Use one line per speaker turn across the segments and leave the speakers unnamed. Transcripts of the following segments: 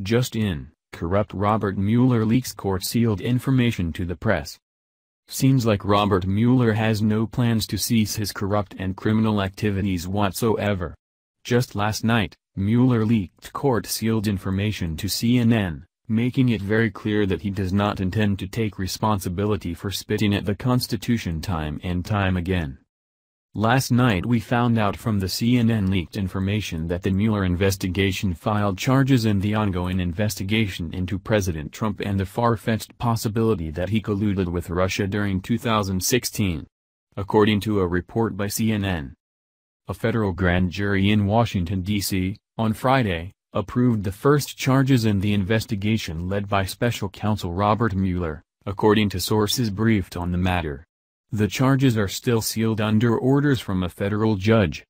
Just in, corrupt Robert Mueller leaks court-sealed information to the press. Seems like Robert Mueller has no plans to cease his corrupt and criminal activities whatsoever. Just last night, Mueller leaked court-sealed information to CNN, making it very clear that he does not intend to take responsibility for spitting at the Constitution time and time again. Last night we found out from the CNN leaked information that the Mueller investigation filed charges in the ongoing investigation into President Trump and the far-fetched possibility that he colluded with Russia during 2016. According to a report by CNN, a federal grand jury in Washington, D.C., on Friday, approved the first charges in the investigation led by special counsel Robert Mueller, according to sources briefed on the matter. The charges are still sealed under orders from a federal judge.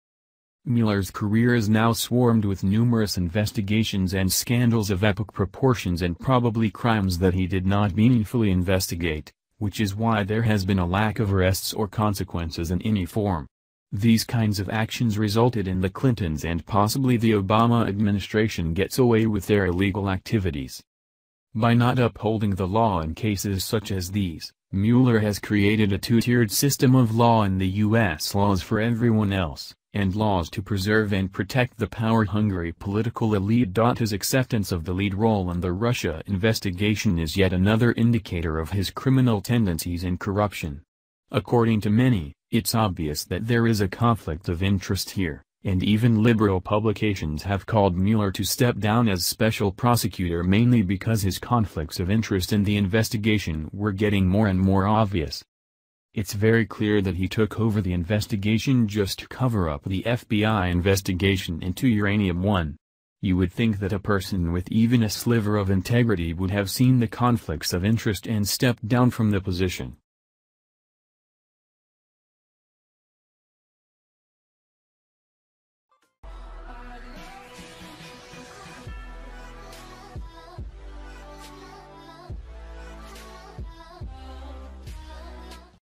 Mueller's career is now swarmed with numerous investigations and scandals of epic proportions and probably crimes that he did not meaningfully investigate, which is why there has been a lack of arrests or consequences in any form. These kinds of actions resulted in the Clintons and possibly the Obama administration gets away with their illegal activities. By not upholding the law in cases such as these, Mueller has created a two-tiered system of law in the U.S. laws for everyone else, and laws to preserve and protect the power-hungry political elite. His acceptance of the lead role in the Russia investigation is yet another indicator of his criminal tendencies and corruption. According to many, it's obvious that there is a conflict of interest here and even liberal publications have called Mueller to step down as special prosecutor mainly because his conflicts of interest in the investigation were getting more and more obvious. It's very clear that he took over the investigation just to cover up the FBI investigation into Uranium One. You would think that a person with even a sliver of integrity would have seen the conflicts of interest and stepped down from the position.